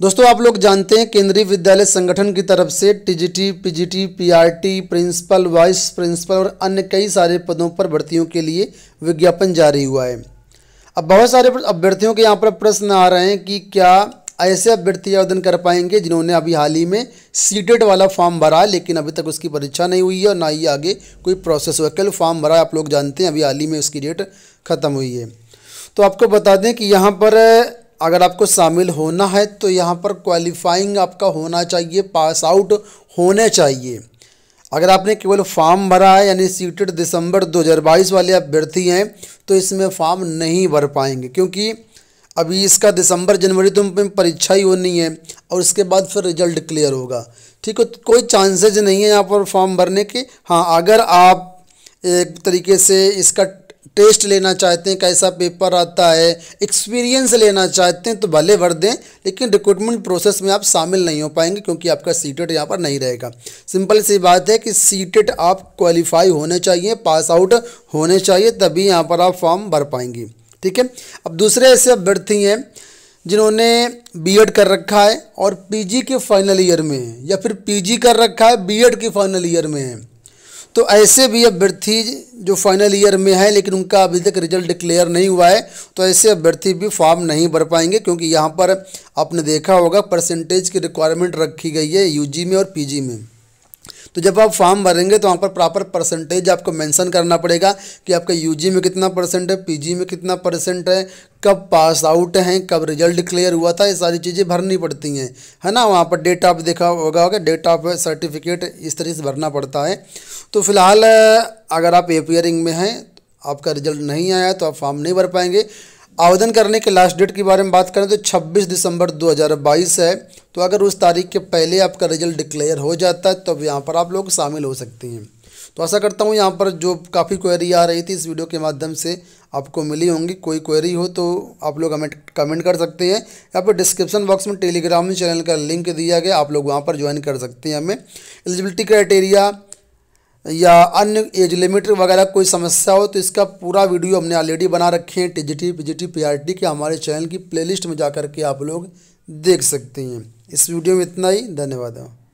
दोस्तों आप लोग जानते हैं केंद्रीय विद्यालय संगठन की तरफ से TGT, PGT, PRT, principal vice principal और अन्य कई सारे पदों पर भर्तियों के लिए विज्ञापन जारी हुआ है अब बहुत सारे अभ्यर्थियों के यहाँ पर प्रश्न आ रहे हैं कि क्या ऐसे अभ्यर्थी आवेदन कर पाएंगे जिन्होंने अभी हाल ही में सीटेड वाला फॉर्म भरा है लेकिन अभी तक उसकी परीक्षा नहीं हुई है और ना ही आगे कोई प्रोसेस हुआ कल फॉर्म भरा आप लोग जानते हैं अभी हाल ही में उसकी डेट ख़त्म हुई है तो आपको बता दें कि यहाँ पर अगर आपको शामिल होना है तो यहाँ पर क्वालिफाइंग आपका होना चाहिए पास आउट होने चाहिए अगर आपने केवल फॉर्म भरा है यानी सीटेड दिसंबर 2022 वाले अभ्यर्थी हैं तो इसमें फॉर्म नहीं भर पाएंगे क्योंकि अभी इसका दिसंबर जनवरी तो में परीक्षा ही होनी है और उसके बाद फिर रिजल्ट क्लियर होगा ठीक है तो कोई चांसेज नहीं है यहाँ पर फॉर्म भरने के हाँ अगर आप एक तरीके से इसका टेस्ट लेना चाहते हैं कैसा पेपर आता है एक्सपीरियंस लेना चाहते हैं तो भले भर दें लेकिन रिक्रूटमेंट प्रोसेस में आप शामिल नहीं हो पाएंगे क्योंकि आपका सीटेट यहाँ पर नहीं रहेगा सिंपल सी बात है कि सीटेट आप क्वालिफाई होने चाहिए पास आउट होने चाहिए तभी यहाँ पर आप फॉर्म भर पाएंगे ठीक है अब दूसरे ऐसे अभ्यर्थी हैं जिन्होंने एड कर रखा है और जी के फाइनल ईयर में या फिर जी कर रखा है एड के फाइनल ईयर में है तो ऐसे भी अभ्यर्थी जो फाइनल ईयर में हैं लेकिन उनका अभी तक रिजल्ट डिक्लेयर नहीं हुआ है तो ऐसे अभ्यर्थी भी फॉर्म नहीं भर पाएंगे क्योंकि यहाँ पर आपने देखा होगा परसेंटेज की रिक्वायरमेंट रखी गई है यू में और पी में तो जब आप फॉर्म भरेंगे तो वहाँ पर प्रॉपर परसेंटेज आपको मेंशन करना पड़ेगा कि आपका यूजी में कितना परसेंट है पीजी में कितना परसेंट है कब पास आउट हैं कब रिजल्ट डिक्लेयर हुआ था ये सारी चीज़ें भरनी पड़ती हैं है ना वहाँ पर डेट ऑफ देखा होगा होगा डेट ऑफ सर्टिफिकेट इस तरीके से भरना पड़ता है तो फिलहाल अगर आप एपियरिंग में हैं आपका रिजल्ट नहीं आया तो आप फॉर्म नहीं भर पाएंगे आवेदन करने के लास्ट डेट के बारे में बात करें तो 26 दिसंबर 2022 है तो अगर उस तारीख के पहले आपका रिजल्ट डिक्लेयर हो जाता है तब अब यहाँ पर आप लोग शामिल हो सकते हैं तो ऐसा करता हूँ यहाँ पर जो काफ़ी क्वेरी आ रही थी इस वीडियो के माध्यम से आपको मिली होंगी कोई क्वेरी हो तो आप लोग हमें कमेंट कर सकते हैं या फिर डिस्क्रिप्शन बॉक्स में टेलीग्राम चैनल का लिंक दिया गया आप लोग वहाँ पर ज्वाइन कर सकते हैं हमें एलिजिबिलिटी क्राइटेरिया या अन्य एज लिमिट वगैरह कोई समस्या हो तो इसका पूरा वीडियो हमने ऑलरेडी बना रखे हैं टीजीटी पीजीटी पीआरटी के हमारे चैनल की प्लेलिस्ट में जा कर के आप लोग देख सकते हैं इस वीडियो में इतना ही धन्यवाद